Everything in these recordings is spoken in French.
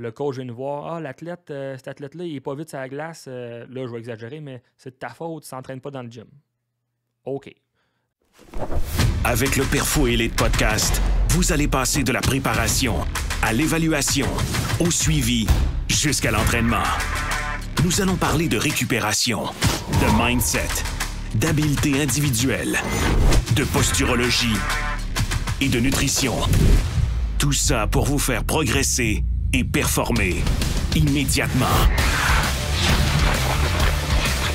le coach vient nous voir Ah, l'athlète, euh, cet athlète-là, il n'est pas vite sur la glace. Euh, là, je vais exagérer, mais c'est de ta faute, tu ne s'entraînes pas dans le gym. OK. Avec le Perfo Elite Podcast, vous allez passer de la préparation à l'évaluation, au suivi, jusqu'à l'entraînement. Nous allons parler de récupération, de mindset, d'habileté individuelle, de posturologie et de nutrition. Tout ça pour vous faire progresser et performer immédiatement.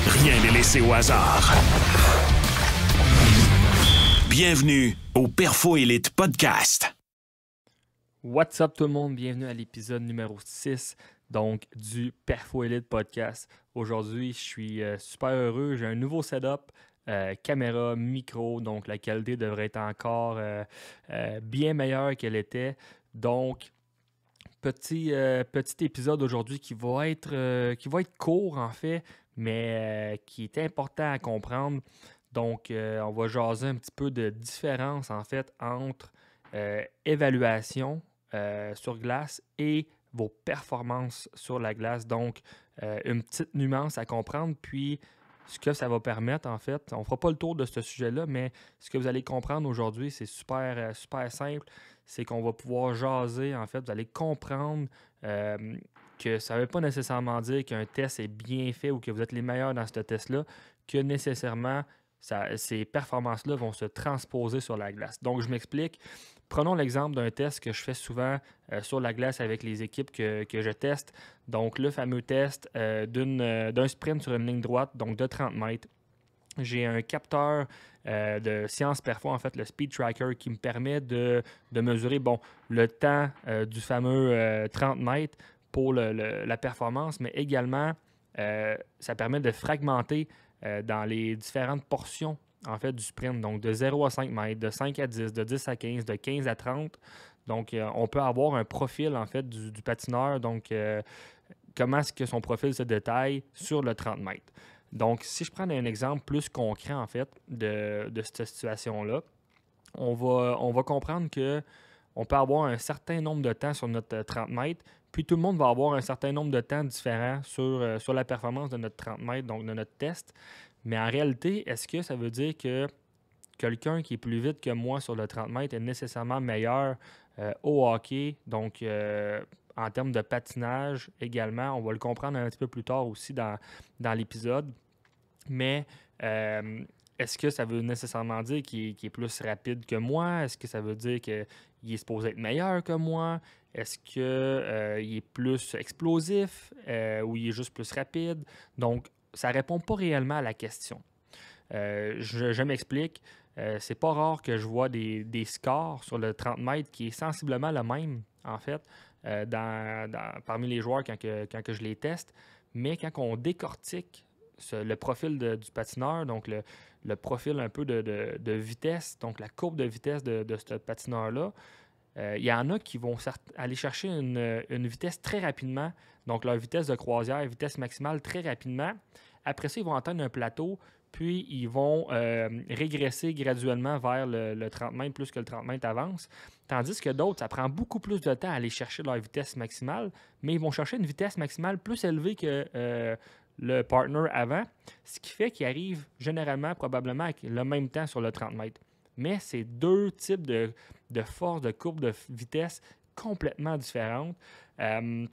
Rien n'est laissé au hasard. Bienvenue au Perfo Elite Podcast. What's up tout le monde, bienvenue à l'épisode numéro 6 donc du Perfo Elite Podcast. Aujourd'hui, je suis euh, super heureux, j'ai un nouveau setup. Euh, caméra, micro, donc la qualité devrait être encore euh, bien meilleure qu'elle était. Donc, euh, petit, épisode aujourd'hui qui, va être, euh, qui va être court en fait, mais euh, qui est important à comprendre. Donc, on va jaser un petit peu de différence en fait entre évaluation sur glace et vos performances sur la glace. Donc, une petite nuance à comprendre. Puis, ce que ça va permettre, en fait, on ne fera pas le tour de ce sujet-là, mais ce que vous allez comprendre aujourd'hui, c'est super, euh, super simple. C'est qu'on va pouvoir jaser, en fait, vous allez comprendre euh, que ça ne veut pas nécessairement dire qu'un test est bien fait ou que vous êtes les meilleurs dans ce test-là, que nécessairement ces performances-là vont se transposer sur la glace. Donc, je m'explique. Prenons l'exemple d'un test que je fais souvent euh, sur la glace avec les équipes que, je teste. Donc, le fameux test euh, euh, d'un sprint sur une ligne droite, donc de 30 mètres. J'ai un capteur de Science parfois, en fait, le Speed Tracker, qui me permet de, mesurer bon, le temps du fameux 30 mètres pour la performance, mais également, ça permet de fragmenter dans les différentes portions en fait, du sprint. Donc, de 0 à 5 mètres, de 5 à 10, de 10 à 15, de 15 à 30. Donc, euh, on peut avoir un profil, en fait, du, patineur. Donc, euh, comment est-ce que son profil se détaille sur le 30 mètres. Donc, si je prends un exemple plus concret, en fait, de, cette situation-là, on va, on va comprendre que on peut avoir un certain nombre de temps sur notre 30 euh, mètres, puis tout le monde va avoir un certain nombre de temps différents sur, sur la performance de notre 30 mètres, donc de notre test. Mais en réalité, est-ce que ça veut dire que quelqu'un qui est plus vite que moi sur le 30 mètres est nécessairement meilleur euh, au hockey? Donc, euh, en termes de patinage également, on va le comprendre un petit peu plus tard aussi dans, dans l'épisode. Mais euh, est-ce que ça veut nécessairement dire qu'il est, plus rapide que moi? Est-ce que ça veut dire qu'il est supposé être meilleur que moi? Est-ce qu'il est plus explosif ou il est juste plus rapide? Donc, ça répond pas réellement à la question. Euh, je, m'explique. Euh, c'est pas rare que je vois des, scores sur le 30 mètres qui est sensiblement le même, en fait, euh, parmi les joueurs quand, que, je les teste. Mais quand on décortique le profil du patineur, donc le, profil un peu de, de, vitesse, donc la courbe de vitesse de, ce patineur-là, euh, il y en a qui vont aller chercher euh, une, vitesse très rapidement, donc leur vitesse de croisière, vitesse maximale très rapidement. Après ça, ils vont atteindre un plateau, puis ils vont euh, régresser graduellement vers le, 30 mètres plus que le 30 mètres avance. Tandis que d'autres, ça prend beaucoup plus de temps à aller chercher leur vitesse maximale, mais ils vont chercher une vitesse maximale plus élevée que le partner avant, ce qui fait qu'ils arrivent généralement, probablement, le même temps sur le 30 mètres. Mais c'est deux types de, de forces, de courbes, de vitesse complètement différentes. Euh,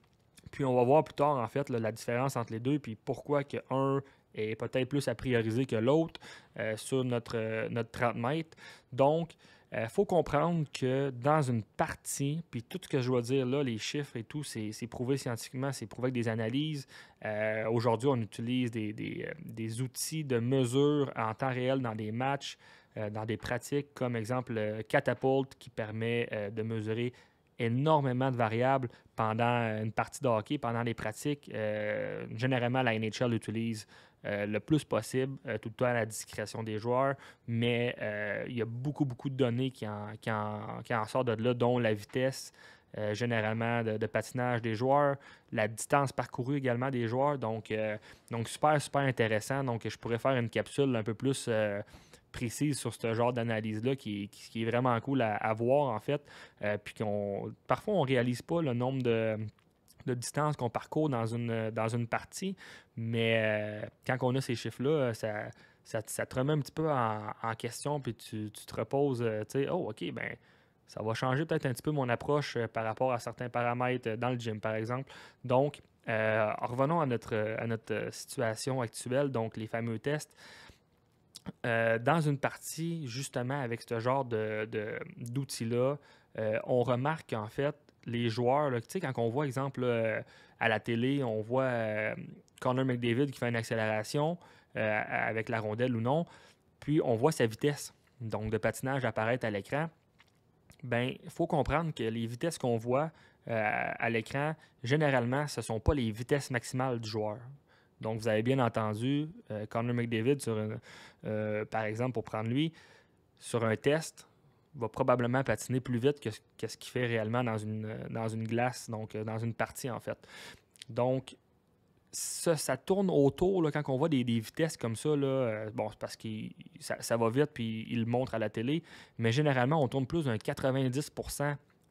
puis on va voir plus tard, en fait, la différence entre les deux, puis pourquoi que un est peut-être plus à prioriser que l'autre euh, sur notre, euh, notre 30 mètres. Donc, il faut comprendre que dans une partie, puis tout ce que je dois dire là, les chiffres et tout, c'est prouvé scientifiquement, c'est prouvé avec des analyses. Aujourd'hui, on utilise des, des, outils de mesure en temps réel dans des matchs. Euh, dans des pratiques comme exemple Catapult qui permet euh, de mesurer énormément de variables pendant euh, une partie de hockey, pendant les pratiques. généralement, la NHL l'utilise le plus possible, tout le temps à la discrétion des joueurs, mais il y a beaucoup, beaucoup de données qui en, qui sortent de là, dont la vitesse. généralement de, patinage des joueurs, la distance parcourue également des joueurs. Donc, donc super, super intéressant. Donc, je pourrais faire une capsule un peu plus précise sur ce genre d'analyse-là qui, qui, est vraiment cool à, voir, en fait. Euh, puis qu'on parfois, on réalise pas le nombre de, distances qu'on parcourt dans une, dans une partie, mais euh, quand on a ces chiffres-là, euh, ça, ça, te remet un petit peu en, question, puis tu, te reposes, tu sais, oh, OK, ben ça va changer peut-être un petit peu mon approche par rapport à certains paramètres dans le gym, par exemple. Donc, revenons à notre, à notre situation actuelle, donc les fameux tests. Euh, dans une partie, justement, avec ce genre d'outils-là, euh, on remarque en fait les joueurs, tu sais, quand on voit, exemple, euh, à la télé, on voit Connor McDavid qui fait une accélération avec la rondelle ou non, puis on voit sa vitesse, donc de patinage apparaître à l'écran. Ben, il faut comprendre que les vitesses qu'on voit à l'écran, généralement, ce ne sont pas les vitesses maximales du joueur. Donc, vous avez bien entendu euh, Connor McDavid, sur euh, par exemple, pour prendre lui, sur un test, va probablement patiner plus vite que, ce qu'il fait réellement dans une, euh, dans une glace, donc euh, dans une partie, en fait. Donc, ça, tourne autour là, quand on voit des, vitesses comme ça. Là, bon, c'est parce que ça, ça, va vite puis il le montre à la télé, mais généralement, on tourne plus d'un 90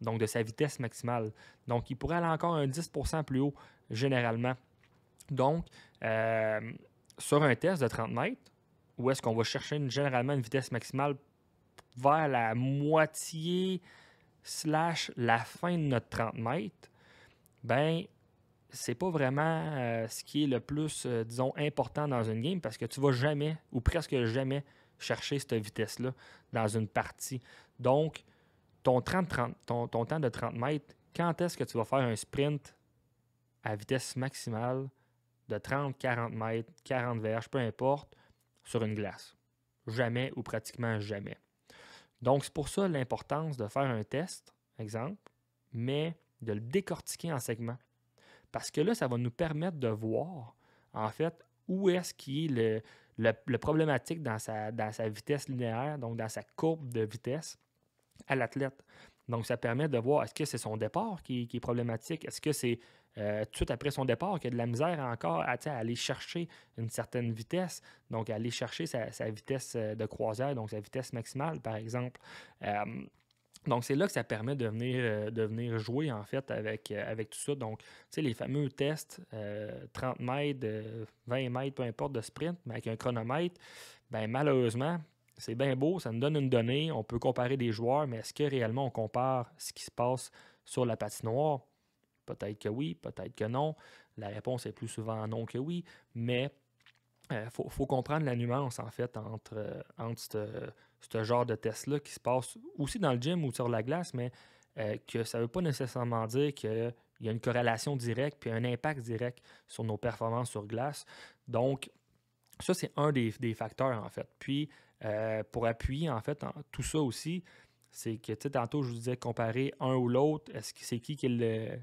donc de sa vitesse maximale. Donc, il pourrait aller encore un 10 plus haut, généralement. Donc, euh, sur un test de 30 mètres, où est-ce qu'on va chercher généralement une vitesse maximale vers la moitié slash la fin de notre 30 mètres, ben c'est pas vraiment euh, ce qui est le plus, euh, disons, important dans une game parce que tu vas jamais ou presque jamais chercher cette vitesse-là dans une partie. Donc, ton, 30, ton temps de 30 mètres, quand est-ce que tu vas faire un sprint à vitesse maximale de 30, 40 mètres, 40 verges, peu importe, sur une glace. Jamais ou pratiquement jamais. Donc, c'est pour ça l'importance de faire un test, exemple, mais de le décortiquer en segments. Parce que là, ça va nous permettre de voir, en fait, où est-ce qu'il est le, le, problématique dans sa, dans sa vitesse linéaire, donc dans sa courbe de vitesse à l'athlète. Donc, ça permet de voir est-ce que c'est son départ qui, qui est problématique, est-ce que c'est euh, tout de suite après son départ, y a de la misère encore à, aller chercher une certaine vitesse, donc aller chercher sa, vitesse euh, de croisière, donc sa vitesse maximale, par exemple. Euh, donc, c'est là que ça permet de venir, de venir jouer, en fait, avec, avec tout ça. Donc, tu sais, les fameux tests, 30 mètres, 20 mètres, peu importe, de sprint, mais avec un chronomètre, ben malheureusement, c'est bien beau, ça nous donne une donnée, on peut comparer des joueurs, mais est-ce que réellement on compare ce qui se passe sur la patinoire Peut-être que oui, peut-être que non. La réponse est plus souvent non que oui, mais il euh, faut, comprendre la nuance en fait entre, euh, ce genre de test-là qui se passe aussi dans le gym ou sur la glace, mais euh, que ça ne veut pas nécessairement dire qu'il y a une corrélation directe puis un impact direct sur nos performances sur glace. Donc, ça, c'est un des, facteurs en fait. Puis, pour appuyer en fait tout ça aussi, c'est que, tantôt, je vous disais comparer un ou l'autre, est-ce que c'est qui qui le,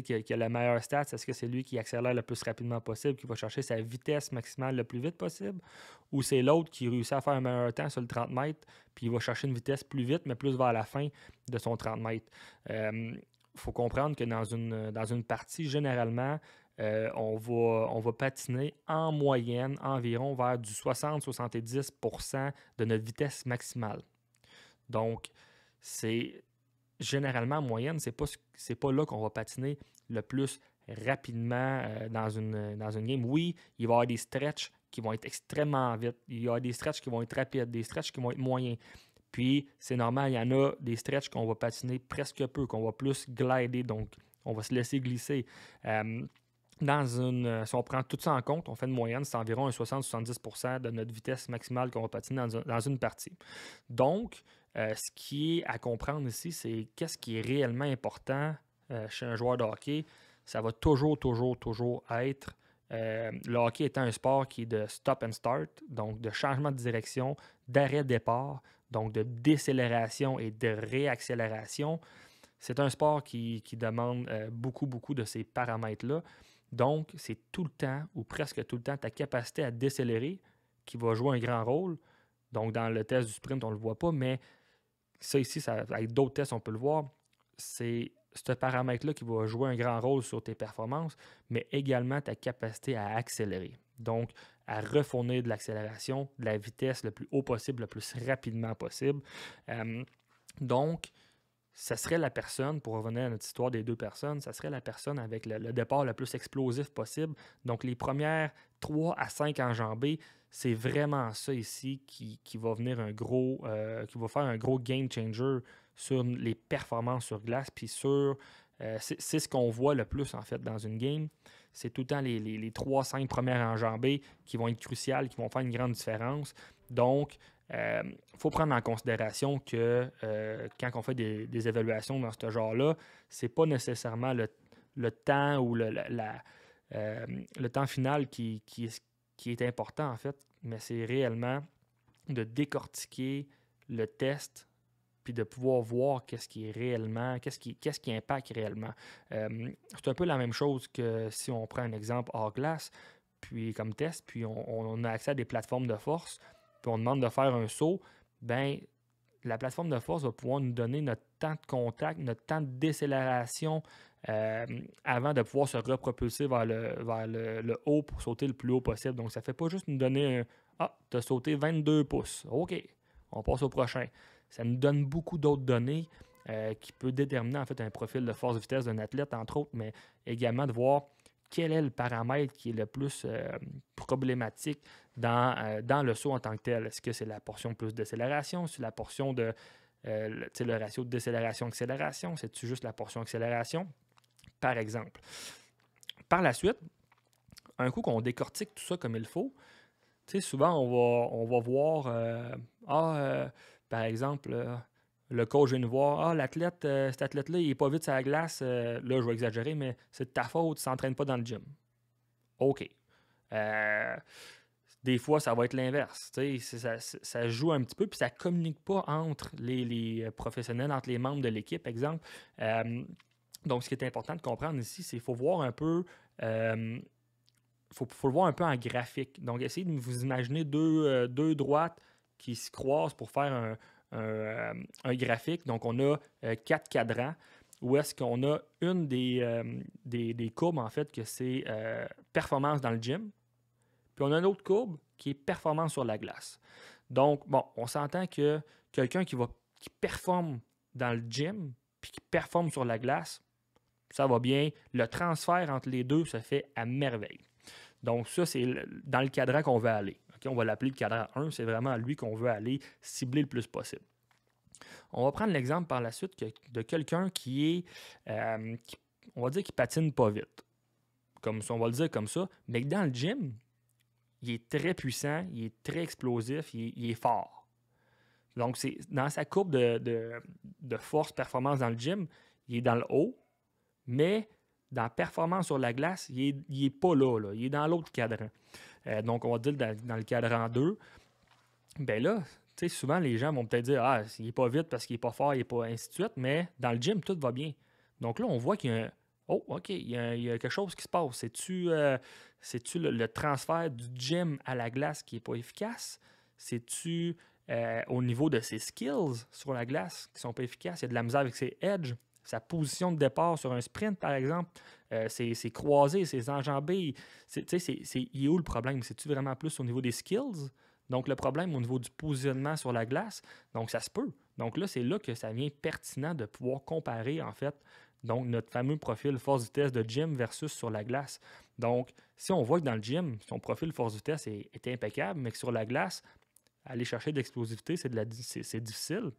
qui a, qui a, la meilleure stats, est-ce que c'est lui qui accélère le plus rapidement possible, qui va chercher sa vitesse maximale le plus vite possible, ou c'est l'autre qui réussit à faire un meilleur temps sur le 30 mètres, puis il va chercher une vitesse plus vite, mais plus vers la fin de son 30 mètres. Il euh, faut comprendre que dans une, dans une partie, généralement, euh, on, va, on va patiner en moyenne environ vers du 60-70% de notre vitesse maximale. Donc, c'est généralement, en moyenne, c'est pas, c'est pas là qu'on va patiner le plus rapidement euh, dans, une, dans game. Oui, il va y avoir des stretches qui vont être extrêmement vite. Il y a des stretches qui vont être rapides, des stretches qui vont être moyens. Puis, c'est normal, il y en a des stretches qu'on va patiner presque peu, qu'on va plus glider, donc on va se laisser glisser. Euh, dans une, euh, si on prend tout ça en compte, on fait une moyenne, c'est environ un 60-70% de notre vitesse maximale qu'on va patiner dans dans une partie. Donc, euh, ce qui est à comprendre ici, c'est qu'est-ce qui est réellement important euh, chez un joueur de hockey. Ça va toujours, toujours, toujours être euh, le hockey étant un sport qui est de stop and start, donc de changement de direction, d'arrêt-départ, donc de décélération et de réaccélération. C'est un sport qui, qui demande beaucoup, beaucoup de ces paramètres-là. Donc, c'est tout le temps, ou presque tout le temps, ta capacité à décélérer qui va jouer un grand rôle. Donc, dans le test du sprint, on ne le voit pas, mais ça ici, avec d'autres tests, on peut le voir, c'est ce paramètre-là qui va jouer un grand rôle sur tes performances, mais également ta capacité à accélérer. Donc, à refourner de l'accélération, de la vitesse le plus haut possible, le plus rapidement possible. Euh, donc, ça serait la personne, pour revenir à notre histoire des deux personnes, ça serait la personne avec le, départ le plus explosif possible. Donc, les premières 3 à 5 enjambées, c'est vraiment ça ici qui, va venir un gros, euh, qui va faire un gros game changer sur les performances sur glace, puis sur euh, c'est ce qu'on voit le plus en fait dans une game. C'est tout le temps les, les, les 3-5 premières enjambées qui vont être cruciales, qui vont faire une grande différence. Donc, il euh, faut prendre en considération que quand on fait des, évaluations dans ce genre-là, c'est pas nécessairement le, temps ou le, le temps final qui, qui, qui est important en fait, mais c'est réellement de décortiquer le test puis de pouvoir voir qu'est-ce qui est réellement, qu'est-ce qui, qu'est-ce qui impacte réellement. Euh, c'est un peu la même chose que si on prend un exemple hors glace, puis comme test, puis on, a accès à des plateformes de force, puis on demande de faire un saut, ben la plateforme de force va pouvoir nous donner notre temps de contact, notre temps de décélération euh, avant de pouvoir se repropulser vers, le, haut pour sauter le plus haut possible. Donc, ça ne fait pas juste nous donner un Ah, tu as sauté 22 pouces. OK, on passe au prochain. Ça nous donne beaucoup d'autres données euh, qui peut déterminer en fait un profil de force vitesse d'un athlète, entre autres, mais également de voir quel est le paramètre qui est le plus euh, problématique dans, euh, dans, le saut en tant que tel. Est-ce que c'est la portion plus décélération? C'est la portion de euh, le, le ratio de décélération-accélération? C'est-tu juste la portion accélération? Par exemple. Par la suite, un coup qu'on décortique tout ça comme il faut, souvent on va, on va voir, ah, par exemple, le coach vient nous voir Ah, l'athlète, euh, cet athlète-là, il n'est pas vite sur la glace. Euh, là, je vais exagérer, mais c'est de ta faute, tu ne s'entraînes pas dans le gym. OK. Euh, des fois, ça va être l'inverse. Ça, ça, joue un petit peu, puis ça ne communique pas entre les, professionnels, entre les membres de l'équipe, exemple. donc, ce qui est important de comprendre ici, c'est qu'il faut voir un peu faut, faut le voir un peu en graphique. Donc, essayez de vous imaginer deux, deux droites qui se croisent pour faire un, euh, un, graphique. Donc, on a euh, quatre cadrans où est-ce qu'on a une des, euh, des, courbes, en fait, que c'est performance dans le gym. Puis on a une autre courbe qui est performance sur la glace. Donc, bon, on s'entend que quelqu'un qui, qui performe dans le gym, puis qui performe sur la glace, ça va bien. Le transfert entre les deux se fait à merveille. Donc, ça, c'est dans le cadran qu'on veut aller on va l'appeler le cadran 1, c'est vraiment à lui qu'on veut aller cibler le plus possible. On va prendre l'exemple par la suite de quelqu'un qui est, euh, on va dire, qui patine pas vite. Comme on va le dire comme ça, mais dans le gym, il est très puissant, il est très explosif, il est, fort. Donc, c'est dans sa courbe de, force-performance dans le gym, il est dans le haut, mais dans performance sur la glace, il n'est pas là, là, il est dans l'autre cadran. Euh, donc, on va dire dans, le le cadran 2. Ben là, tu sais, souvent, les gens vont peut-être dire Ah, il n'est pas vite parce qu'il n'est pas fort, il n'est pas ainsi de suite, mais dans le gym, tout va bien. Donc là, on voit qu'il y a Oh, OK, il y, a, quelque chose qui se passe. C'est-tu euh, le, transfert du gym à la glace qui n'est pas efficace? C'est-tu euh, au niveau de ses skills sur la glace qui ne sont pas efficaces? Il y a de la misère avec ses edges. Sa position de départ sur un sprint, par exemple, euh, c'est ses, ses, croisés, ses enjambées, il est où le problème? C'est-tu vraiment plus au niveau des skills? Donc, le problème au niveau du positionnement sur la glace, donc ça se peut. Donc là, c'est là que ça vient pertinent de pouvoir comparer, en fait, donc notre fameux profil force-vitesse de gym versus sur la glace. Donc, si on voit que dans le gym, son profil force-vitesse est, est impeccable, mais que sur la glace, aller chercher de l'explosivité, c'est difficile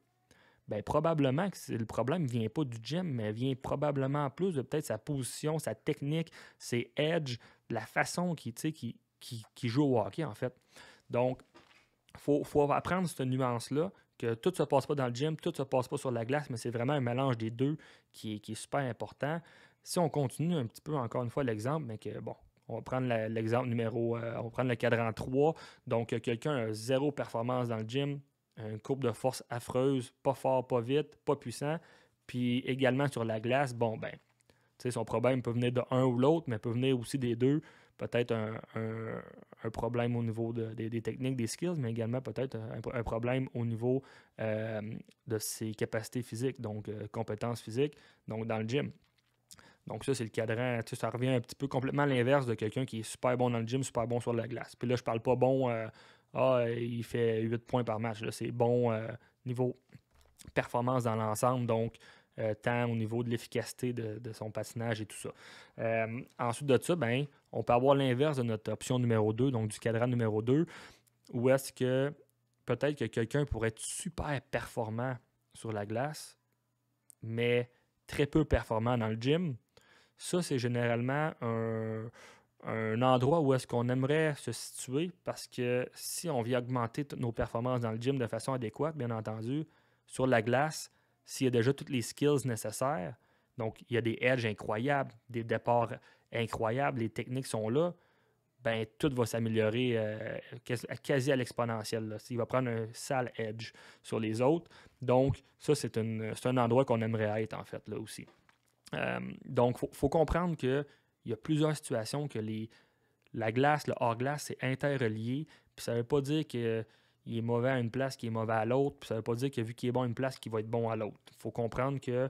ben probablement que le problème ne vient pas du gym, mais vient probablement plus de peut-être sa position, sa technique, ses edges, la façon qu'il qui, qui, qui joue au hockey, en fait. Donc, il faut, apprendre cette nuance-là, que tout ne se passe pas dans le gym, tout ne se passe pas sur la glace, mais c'est vraiment un mélange des deux qui est, super important. Si on continue un petit peu, encore une fois, l'exemple, mais que, bon, on va prendre l'exemple numéro, euh, on va prendre le cadran 3. Donc, quelqu'un a zéro performance dans le gym, un courbe de force affreuse, pas fort, pas vite, pas puissant. Puis également sur la glace, bon, ben, tu sais son problème peut venir de un ou l'autre, mais peut venir aussi des deux. Peut-être un, problème au niveau des, techniques, des skills, mais également peut-être un, problème au niveau euh, de ses capacités physiques, donc euh, compétences physiques, donc dans le gym. Donc ça, c'est le cadran. Tu sais, ça revient un petit peu complètement à l'inverse de quelqu'un qui est super bon dans le gym, super bon sur la glace. Puis là, je parle pas bon euh, ah, il fait 8 points par match. C'est bon euh, niveau performance dans l'ensemble. Donc, euh, tant au niveau de l'efficacité de, son patinage et tout ça. Euh, ensuite de ça, ben, on peut avoir l'inverse de notre option numéro 2, donc du cadran numéro 2, où est-ce que peut-être que quelqu'un pourrait être super performant sur la glace, mais très peu performant dans le gym. Ça, c'est généralement un, un endroit où est-ce qu'on aimerait se situer parce que si on vient augmenter nos performances dans le gym de façon adéquate, bien entendu, sur la glace, s'il y a déjà toutes les skills nécessaires, donc il y a des edges incroyables, des départs incroyables, les techniques sont là, ben tout va s'améliorer euh, quasi à l'exponentielle. Il va prendre un sale edge sur les autres. Donc, ça, c'est un endroit qu'on aimerait être, en fait, là aussi. Euh, donc, il faut comprendre que il y a plusieurs situations que les, la glace, le hors-glace, c'est interrelié. Puis ça veut pas dire qu'il euh, est mauvais à une place qui est mauvais à l'autre. Puis ça veut pas dire que vu qu'il est bon à une place, qu'il va être bon à l'autre. Il faut comprendre que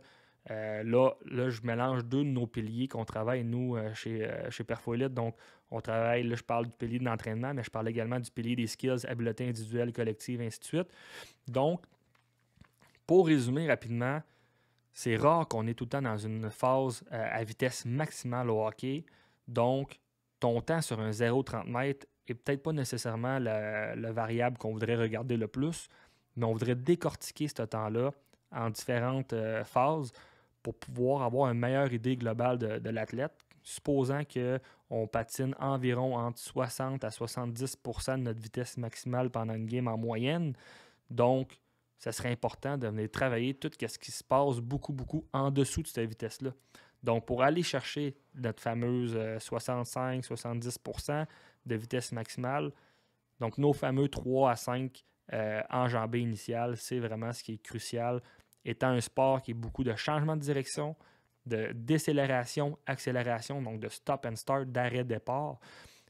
euh, là, là, je mélange deux de nos piliers qu'on travaille, nous, euh, chez, euh, Donc, on travaille, là, je parle du pilier de l'entraînement, mais je parle également du pilier des skills, habiletés individuelles, collectives, ainsi de suite. Donc, pour résumer rapidement, c'est rare qu'on est tout le temps dans une phase euh, à vitesse maximale au hockey. Donc, ton temps sur un 0,30 m est peut-être pas nécessairement la, variable qu'on voudrait regarder le plus, mais on voudrait décortiquer ce temps-là en différentes euh, phases pour pouvoir avoir une meilleure idée globale de, l'athlète, supposant qu'on patine environ entre 60 à 70 de notre vitesse maximale pendant une game en moyenne. Donc, ça serait important de venir travailler tout ce qui se passe beaucoup, beaucoup en dessous de cette vitesse-là. Donc, pour aller chercher notre fameuse 65-70 euh, de vitesse maximale, donc nos fameux 3 à 5 euh, enjambées initiales, c'est vraiment ce qui est crucial, étant un sport qui est beaucoup de changements de direction, de décélération, accélération, donc de stop and start, d'arrêt-départ.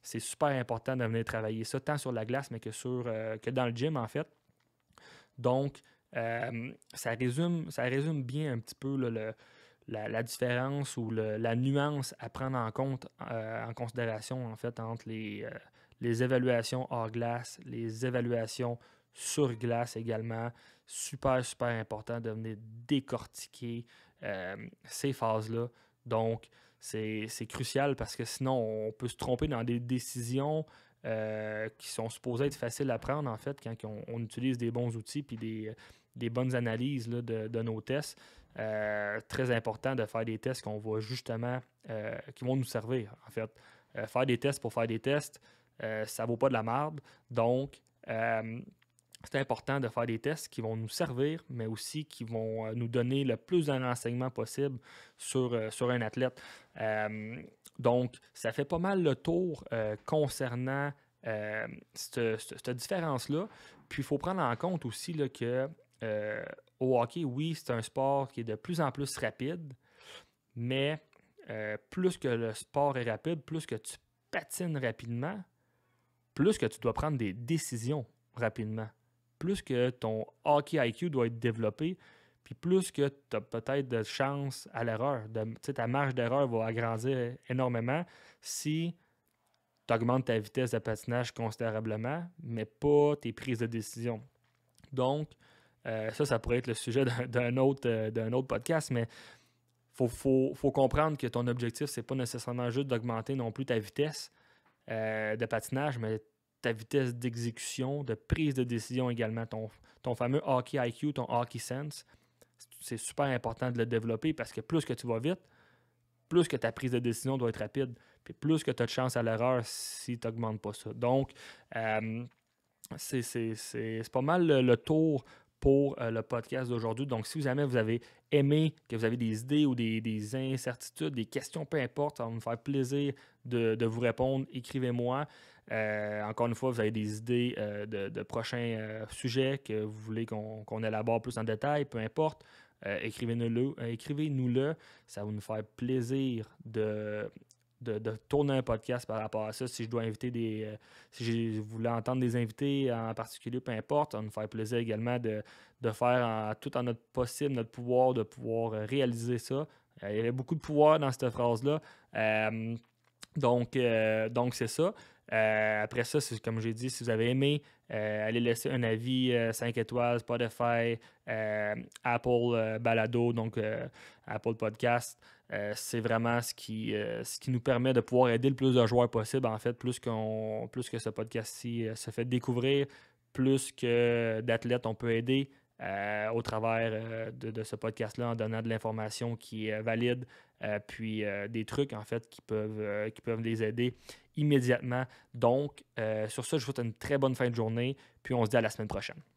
C'est super important de venir travailler ça, tant sur la glace, mais que, sur, euh, que dans le gym, en fait. Donc, euh, ça, résume, bien un petit peu la, différence ou la nuance à prendre en compte, euh, en considération, en fait, entre euh, les, évaluations hors glace, les évaluations sur glace également. Super, super important de venir décortiquer ces phases-là. Donc, c'est crucial parce que sinon, on peut se tromper dans des décisions euh, qui sont supposés être faciles à prendre, en fait, quand on, utilise des bons outils puis des, bonnes analyses de, nos tests. Euh, très important de faire des tests qu'on voit justement, euh, qui vont nous servir, en fait. faire des tests pour faire des tests, ça vaut pas de la merde. Donc, c'est important de faire des tests qui vont nous servir, mais aussi qui vont euh, nous donner le plus d'enseignements possible sur, euh, sur un athlète. Euh, donc, ça fait pas mal le tour concernant cette, différence-là. Puis, il faut prendre en compte aussi là, que au hockey, oui, c'est un sport qui est de plus en plus rapide, mais plus que le sport est rapide, plus que tu patines rapidement, plus que tu dois prendre des décisions rapidement plus que ton hockey IQ doit être développé, puis plus que tu as peut-être de chance à l'erreur. Ta marge d'erreur va agrandir énormément si tu augmentes ta vitesse de patinage considérablement, mais pas tes prises de décision. Donc, euh, ça, ça pourrait être le sujet d'un autre, euh, autre podcast, mais faut, faut, comprendre que ton objectif, c'est pas nécessairement juste d'augmenter non plus ta vitesse euh, de patinage, mais ta vitesse d'exécution, de prise de décision également, ton, ton fameux hockey IQ, ton hockey sense. C'est super important de le développer parce que plus que tu vas vite, plus que ta prise de décision doit être rapide, puis plus que tu as de chance à l'erreur si tu n'augmentes pas ça. Donc, euh, c'est pas mal le, tour pour euh, le podcast d'aujourd'hui. Donc, si jamais vous avez aimé, que vous avez des idées ou des, incertitudes, des questions, peu importe, ça va me faire plaisir de, de vous répondre. Écrivez-moi. Euh, encore une fois, vous avez des idées euh, de, prochains euh, sujets que vous voulez qu'on élabore plus en détail, peu importe. Écrivez-nous-le. Écrivez nous le ça va nous faire plaisir de, de, tourner un podcast par rapport à ça. Si je dois inviter des. si je voulais entendre des invités en particulier, peu importe, ça va nous faire plaisir également de, faire tout en notre possible, notre pouvoir, de pouvoir réaliser ça. il y avait beaucoup de pouvoir dans cette phrase-là. donc, donc c'est ça. Euh, après ça, c'est comme j'ai dit, si vous avez aimé, euh, allez laisser un avis 5 euh, étoiles, Spotify, Apple Balado, donc Apple Podcast. c'est vraiment ce qui, ce qui nous permet de pouvoir aider le plus de joueurs possible. En fait, plus, qu'on, plus que ce podcast-ci se fait découvrir, plus que d'athlètes on peut aider au travers de, ce podcast-là en donnant de l'information qui est valide, euh, puis euh, des trucs en fait qui peuvent, euh, qui peuvent les aider immédiatement. Donc, sur ça, je vous souhaite une très bonne fin de journée, puis on se dit à la semaine prochaine.